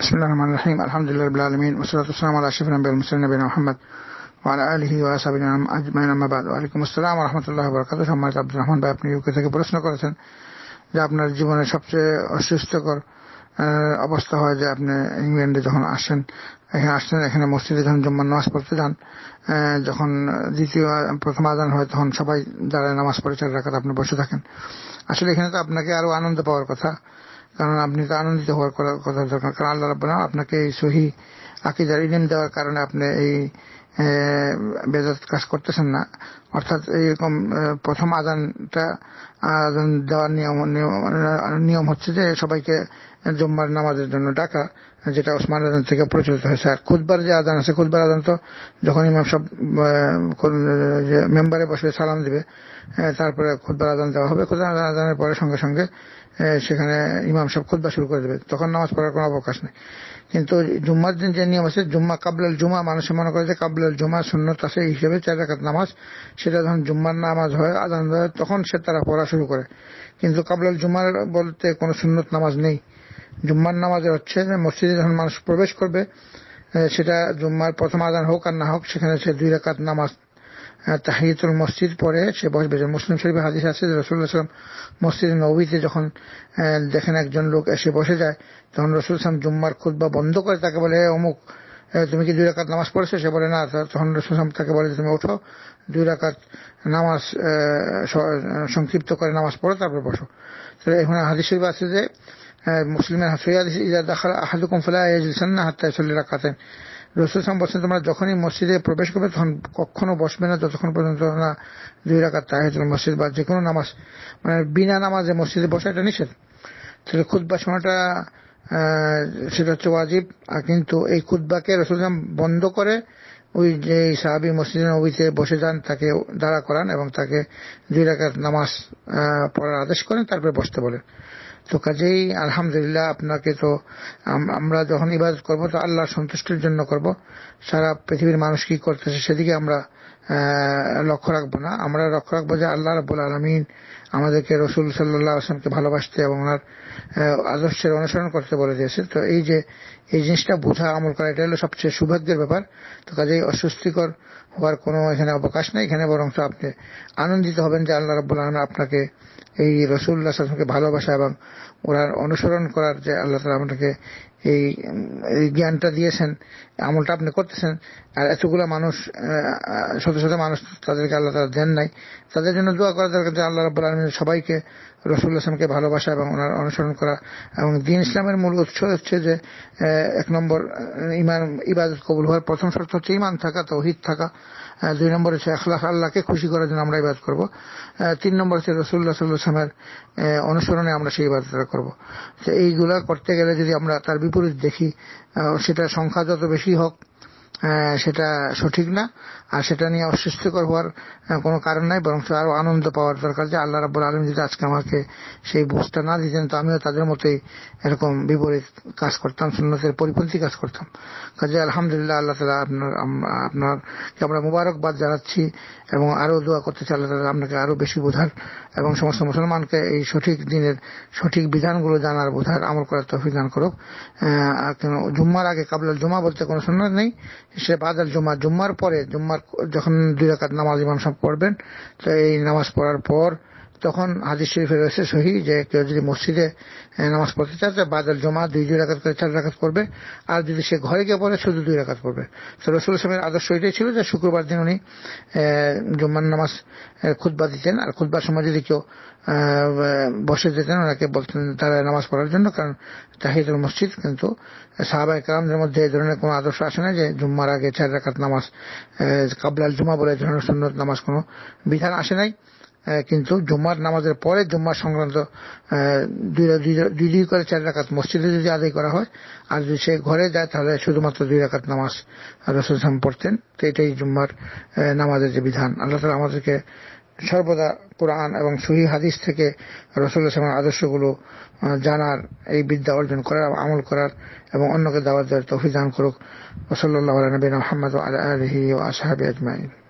بسم الله الرحمن الرحيم الحمد لله رب العالمين والصلاة والسلام على أشرف الأنبياء والمرسلين نبينا محمد وعلى آله وأصحابه أجمعين أما بعد وعليكم السلام ورحمة الله وبركاته সম্মানিত আব্দুর রহমান ভাই আপনি ইউকে থেকে প্রশ্ন করেছেন যে আপনার জীবনে সবচেয়ে অসুস্থকর অবস্থা হয় যে আপনি ইংল্যান্ডে যখন আসেন এখানে আসছেন এখানে মসজিদে যখন জুম্মার নামাজ পড়তে যান যখন দ্বিতীয় প্রথম আদান হয় তখন সবাই দাঁড়ায় নামাজ পড়ে চার রাখাত আপনি বসে থাকেন আসলে এখানে তো আপনাকে আরো আনন্দ পাওয়ার কথা কারণ আপনি তো আনন্দিত হওয়ার করার কথা দরকার কারণ আল্লাহ রাবুল্লাহ আপনাকে এই সহি আকিদার ইলিম দেওয়ার কারণে আপনি এই বেদাত কাজ করতেছেন না অর্থাৎ এইরকম প্রথম আদানটা আদান দেওয়ার নিয়ম নিয়ম হচ্ছে যে সবাইকে জম্মার নামাজের জন্য ডাকা যেটা ওসমান আদান থেকে প্রচলিত হয়েছে আর খুদবার যে আদান আছে খুদবার আদান তো যখন ইমাম সব মেম্বারে বসবে সালাম দেবে তারপরে খুদবার আদান দেওয়া হবে খুদবার আদানের পরে সঙ্গে সঙ্গে হ্যাঁ, সেখানে ইমাম সাহেব খুদ্া শুরু করে দেবে তখন নামাজ পড়ার কোনো অবকাশ নেই কিন্তু জুম্মার দিন যে নিয়ম আছে জুম্মা কাবলাল জুমা মানুষ মনে করে যে কাবলাল জুমা সুন্নত আছে হিসেবে চার রাখাত নামাজ সেটা যখন জুম্মার নামাজ হয় আদান হয় তখন সে তারা পড়া শুরু করে কিন্তু কাবলাল জুমার বলতে কোনো সুন্নত নামাজ নেই জুম্মার নামাজের হচ্ছে যে মসজিদে যখন মানুষ প্রবেশ করবে সেটা জুম্মার প্রথম আদান হোক আর না হোক সেখানে সে দুই রাখাত নামাজ তাহিয়াতুল মসজিদ পড়ে সে বসবে মুসলিম শরীফ হাদিস আছে রসুল্লাহ সাল্লাম মসজিদ নবীতে যখন দেখেন একজন লোক এসে বসে যায় তখন রসুল সালাম জুম্মার বা বন্ধ করে তাকে বলে অমুক তুমি কি দুই রাকাত নামাজ পড়েছো সে বলে না তখন রসুলাম তাকে বলে তুমি ওঠো দুই রাকাত নামাজ সংক্ষিপ্ত করে নামাজ পড়ো তারপর বসো তো এখন হাদিস শরীফ আছে যে মুসলিমের হাসি হাদিস ইজা দেখার আহাদুকুম ফেলা হাত্তায় চল্লিশ রাকাতেন রসুল সাম বলছেন তোমরা যখনই মসজিদে প্রবেশ করবে তখন কখনো বসবে না যতক্ষণ পর্যন্ত না দুই রাখার তাহিদুল মসজিদ বা যে কোনো নামাজ মানে বিনা নামাজে মসজিদে বসা এটা নিষেধ তাহলে খুদ্া শোনাটা সেটা হচ্ছে ওয়াজিব কিন্তু এই খুদ্বাকে রসুলাম বন্ধ করে ওই যে সাহাবি মসজিদ নবীতে বসে যান তাকে দাঁড়া করান এবং তাকে দুই রাখার নামাজ পড়ার আদেশ করেন তারপরে বসতে বলেন তো কাজেই আলহামদুলিল্লাহ আপনাকে তো আমরা যখন ইবাদত করব তো আল্লাহ সন্তুষ্টির জন্য করব সারা পৃথিবীর মানুষ কি করতেছে সেদিকে আমরা লক্ষ্য রাখবো না আমরা লক্ষ্য রাখবো যে আল্লাহ রাবুল আলমিন আমাদেরকে রসুল সাল্লাহ আসলামকে ভালোবাসতে এবং ওনার আদর্শের অনুসরণ করতে বলে দিয়েছে তো এই যে এই জিনিসটা বোঝা আমল করা এটা হলো সবচেয়ে সৌভাগ্যের ব্যাপার তো কাজেই অস্বস্তিকর হওয়ার কোনো এখানে অবকাশ নেই এখানে বরঞ্চ আপনি আনন্দিত হবেন যে আল্লাহ রাবুল আলম আপনাকে এই রসুল্লাহ আসলামকে ভালোবাসা এবং ওনার অনুসরণ করার যে আল্লাহ তালা আপনাকে এই জ্ঞানটা দিয়েছেন আমলটা আপনি করতেছেন আর এতগুলা মানুষ শত শত মানুষ তাদেরকে আল্লাহ তারা দেন নাই তাদের জন্য দোয়া করা দরকার যে আল্লাহ রব আলমিন সবাইকে রসুল আসলামকে ভালোবাসা এবং ওনার অনুসরণ করা এবং দিন ইসলামের মূল উৎস হচ্ছে যে এক নম্বর ইমান ইবাদত কবুল হওয়ার প্রথম শর্ত হচ্ছে ইমান থাকা তৌহিদ থাকা দুই নম্বর হচ্ছে আখলাহ আল্লাহকে খুশি করার জন্য আমরা ইবাদ করব তিন নম্বর হচ্ছে রসুল্লাহ সাল্লাহ অনুসরণে আমরা সেই ইবাদতটা করবো তো এইগুলা করতে গেলে যদি আমরা তার বিপরীত পুরুষ দেখি সেটা সংখ্যা যত বেশি হোক সেটা সঠিক না আর সেটা নিয়ে অস্বস্তিকর হওয়ার কোনো কারণ নাই বরং আরো আনন্দ পাওয়ার দরকার যে আল্লাহ রাবুল আলম যদি আজকে আমাকে সেই বুঝটা না দিতেন তো আমিও তাদের মতোই এরকম বিপরীত কাজ করতাম সুন্নতের পরিপন্থী কাজ করতাম কাজে আলহামদুলিল্লাহ আল্লাহ তালা আপনার আপনার আমরা মুবারকবাদ জানাচ্ছি এবং আরও দোয়া চাই আল্লাহ তালা আপনাকে আরও বেশি বোঝার এবং সমস্ত মুসলমানকে এই সঠিক দিনের সঠিক বিধানগুলো জানার বোঝার আমল করার তফিক দান করুক জুম্মার আগে কাবলাল জুমা বলতে কোনো সুন্নত নেই সে বাদাল জুম্মা জুম্মার পরে জুম্মার যখন দুই রাকাত নামাজ ইমাম সাহেব পড়বেন তো এই নামাজ পড়ার পর তখন হাদিস শরীফে রয়েছে সহি যে কেউ যদি মসজিদে নামাজ পড়তে চায় বাদল জমা দুই দুই রাখাত করে চার রাখাত পড়বে আর যদি সে ঘরে গিয়ে পড়ে শুধু দুই রাখাত পড়বে তো রসুল ইসলামের আদর্শ এটাই ছিল যে শুক্রবার দিন উনি জুম্মার নামাজ খুদবা দিতেন আর খুদবার সময় যদি কেউ বসে যেতেন ওনাকে বলতেন তারা নামাজ পড়ার জন্য কারণ তাহিদুল মসজিদ কিন্তু সাহাবা কালামদের মধ্যে এই ধরনের কোনো আদর্শ আসে না যে জুম্মার আগে চার রাখাত নামাজ কাবলাল জুমা বলে ধরনের সুন্নত নামাজ কোনো বিধান আসে নাই কিন্তু জুম্মার নামাজের পরে জুম্মা সংক্রান্ত দুই দুই করে চার রাখাত মসজিদে যদি আদায় করা হয় আর যদি সে ঘরে যায় তাহলে শুধুমাত্র দুই রাখাত নামাজ রসুল ইসলাম পড়তেন তো এটাই জুম্মার নামাজের যে বিধান আল্লাহ তালা আমাদেরকে সর্বদা কোরআন এবং সহি হাদিস থেকে রসুল ইসলামের আদর্শগুলো জানার এই বিদ্যা অর্জন করার আমল করার এবং অন্যকে দাওয়াত দেওয়ার তফি করুক ওসল্লাহ নবীন আহমদ আলহি ও আসাহাবি আজমাইন